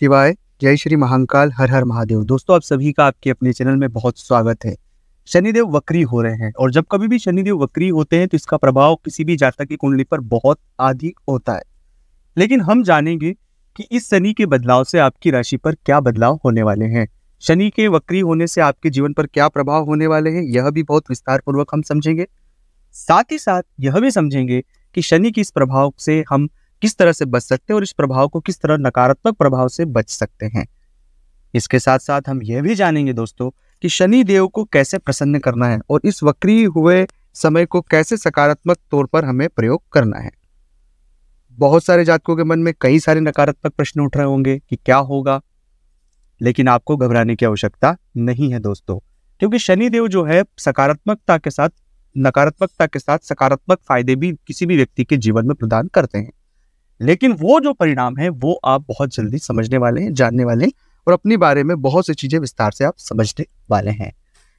शिवाय जय श्री महाकाल हर हर महादेव दोस्तों आप सभी का आपके अपने चैनल में बहुत स्वागत है शनिदेव वक्री हो रहे हैं और जब कभी भी शनिदेव वक्री होते हैं तो इसका प्रभाव किसी भी जातक की कुंडली पर बहुत अधिक होता है लेकिन हम जानेंगे कि इस शनि के बदलाव से आपकी राशि पर क्या बदलाव होने वाले हैं शनि के वक्री होने से आपके जीवन पर क्या प्रभाव होने वाले हैं यह भी बहुत विस्तार पूर्वक हम समझेंगे साथ ही साथ यह भी समझेंगे कि शनि के इस प्रभाव से हम किस तरह से बच सकते हैं और इस प्रभाव को किस तरह नकारात्मक प्रभाव से बच सकते हैं इसके साथ साथ हम यह भी जानेंगे दोस्तों कि शनि देव को कैसे प्रसन्न करना है और इस वक्री हुए समय को कैसे सकारात्मक तौर पर हमें प्रयोग करना है बहुत सारे जातकों के मन में कई सारे नकारात्मक प्रश्न उठ रहे होंगे कि क्या होगा लेकिन आपको घबराने की आवश्यकता नहीं है दोस्तों क्योंकि शनिदेव जो है सकारात्मकता के साथ नकारात्मकता के साथ सकारात्मक फायदे भी किसी भी व्यक्ति के जीवन में प्रदान करते हैं लेकिन वो जो परिणाम है वो आप बहुत जल्दी समझने वाले हैं जानने वाले हैं और अपने बारे में बहुत सी चीज़ें विस्तार से आप समझने वाले हैं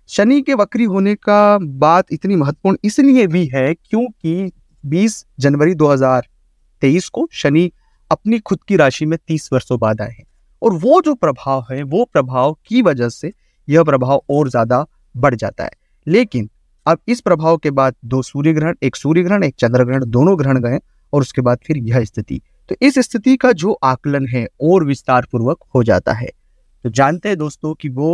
शनि के वक्री होने का बात इतनी महत्वपूर्ण इसलिए भी है क्योंकि 20 जनवरी 2023 को शनि अपनी खुद की राशि में 30 वर्षों बाद आए हैं और वो जो प्रभाव है वो प्रभाव की वजह से यह प्रभाव और ज़्यादा बढ़ जाता है लेकिन अब इस प्रभाव के बाद दो सूर्य ग्रहण एक सूर्य ग्रहण एक चंद्र ग्रहण दोनों ग्रहण गए और उसके बाद फिर यह स्थिति तो इस स्थिति का जो आकलन है और विस्तार पूर्वक हो जाता है तो जानते हैं दोस्तों कि वो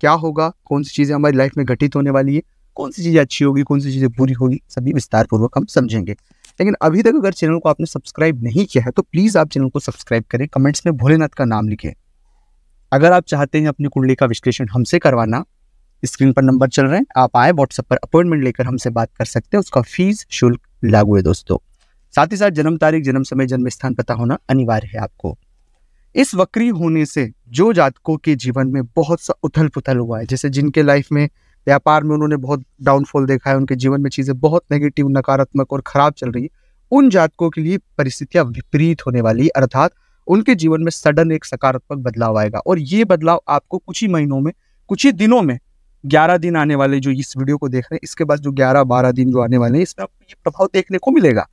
क्या होगा कौन सी चीज़ें हमारी लाइफ में घटित होने वाली है कौन सी चीज़ें अच्छी होगी कौन सी चीज़ें बुरी होगी सभी विस्तार पूर्वक हम समझेंगे लेकिन अभी तक अगर चैनल को आपने सब्सक्राइब नहीं किया है तो प्लीज़ आप चैनल को सब्सक्राइब करें कमेंट्स में भोलेनाथ का नाम लिखें अगर आप चाहते हैं अपनी कुंडली का विश्लेषण हमसे करवाना स्क्रीन पर नंबर चल रहे हैं आप आए व्हाट्सएप पर अपॉइंटमेंट लेकर हमसे बात कर सकते हैं उसका फीस शुल्क लागू है दोस्तों साथ ही साथ जन्म तारीख जन्म समय जन्म स्थान पता होना अनिवार्य है आपको इस वक्री होने से जो जातकों के जीवन में बहुत सा उथल पुथल हुआ है जैसे जिनके लाइफ में व्यापार में उन्होंने बहुत डाउनफॉल देखा है उनके जीवन में चीज़ें बहुत नेगेटिव नकारात्मक और ख़राब चल रही है उन जातकों के लिए परिस्थितियाँ विपरीत होने वाली अर्थात उनके जीवन में सडन एक सकारात्मक बदलाव आएगा और ये बदलाव आपको कुछ ही महीनों में कुछ ही दिनों में ग्यारह दिन आने वाले जो इस वीडियो को देख रहे हैं इसके बाद जो ग्यारह बारह दिन जो आने वाले हैं इसमें आपको ये प्रभाव देखने को मिलेगा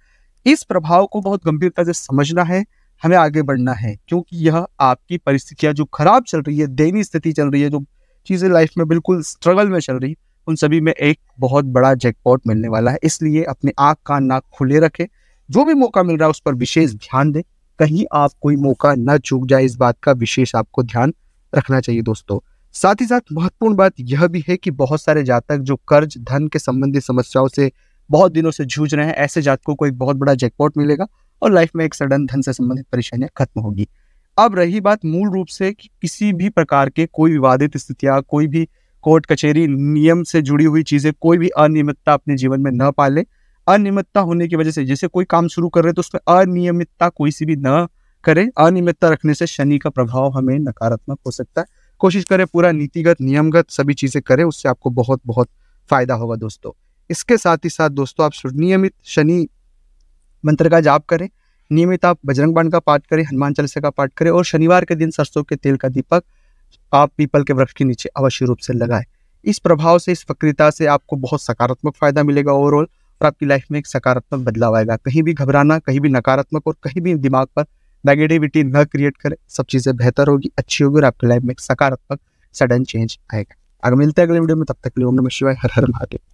इस प्रभाव को बहुत गंभीरता से समझना है हमें आगे बढ़ना है क्योंकि यह आपकी परिस्थितियां जो खराब चल रही है दैनीय स्थिति चल रही है जो चीज़ें लाइफ में बिल्कुल स्ट्रगल में चल रही है उन सभी में एक बहुत बड़ा जैकपॉट मिलने वाला है इसलिए अपने आँख का नाक खुले रखें जो भी मौका मिल रहा है उस पर विशेष ध्यान दें कहीं आप कोई मौका न चूक जाए इस बात का विशेष आपको ध्यान रखना चाहिए दोस्तों साथ ही साथ महत्वपूर्ण बात यह भी है कि बहुत सारे जातक जो कर्ज धन के संबंधित समस्याओं से बहुत दिनों से जूझ रहे हैं ऐसे जातकों को एक बहुत बड़ा जैकपॉट मिलेगा और लाइफ में एक सडन धन से संबंधित परेशानियां खत्म होगी अब रही बात मूल रूप से कि किसी भी प्रकार के कोई विवादित स्थितियां कोई भी कोर्ट कचहरी नियम से जुड़ी हुई चीज़ें कोई भी अनियमितता अपने जीवन में न पाले अनियमितता होने की वजह से जैसे कोई काम शुरू कर रहे तो उसमें अनियमितता कोई सी भी न करें अनियमितता रखने से शनि का प्रभाव हमें नकारात्मक हो सकता है कोशिश करें पूरा नीतिगत नियमगत सभी चीज़ें करें उससे आपको बहुत बहुत फ़ायदा होगा दोस्तों इसके साथ ही साथ दोस्तों आप नियमित शनि मंत्र का जाप करें नियमित आप बजरंग बाण का पाठ करें हनुमान चालीसा का पाठ करें और शनिवार के दिन सरसों के तेल का दीपक आप पीपल के वृक्ष के नीचे अवश्य रूप से लगाएं इस प्रभाव से इस वक्रिता से आपको बहुत सकारात्मक फायदा मिलेगा ओवरऑल और आपकी लाइफ में एक सकारात्मक बदलाव आएगा कहीं भी घबराना कहीं भी नकारात्मक और कहीं भी दिमाग पर नेगेटिविटी न क्रिएट करें सब चीज़ें बेहतर होगी अच्छी होगी और आपकी लाइफ में एक सकारात्मक सडन चेंज आएगा अगर मिलते हैं अगले वीडियो में तब तक के लिए ओम नमः शिवाय हर हर महादेव